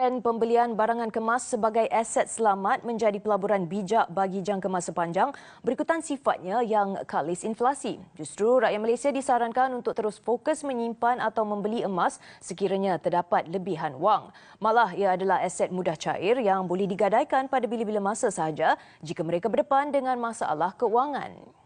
Dan pembelian barangan kemas sebagai aset selamat menjadi pelaburan bijak bagi jangka masa panjang berikutan sifatnya yang kalis inflasi. Justru rakyat Malaysia disarankan untuk terus fokus menyimpan atau membeli emas sekiranya terdapat lebihan wang. Malah ia adalah aset mudah cair yang boleh digadaikan pada bila-bila masa sahaja jika mereka berdepan dengan masalah keuangan.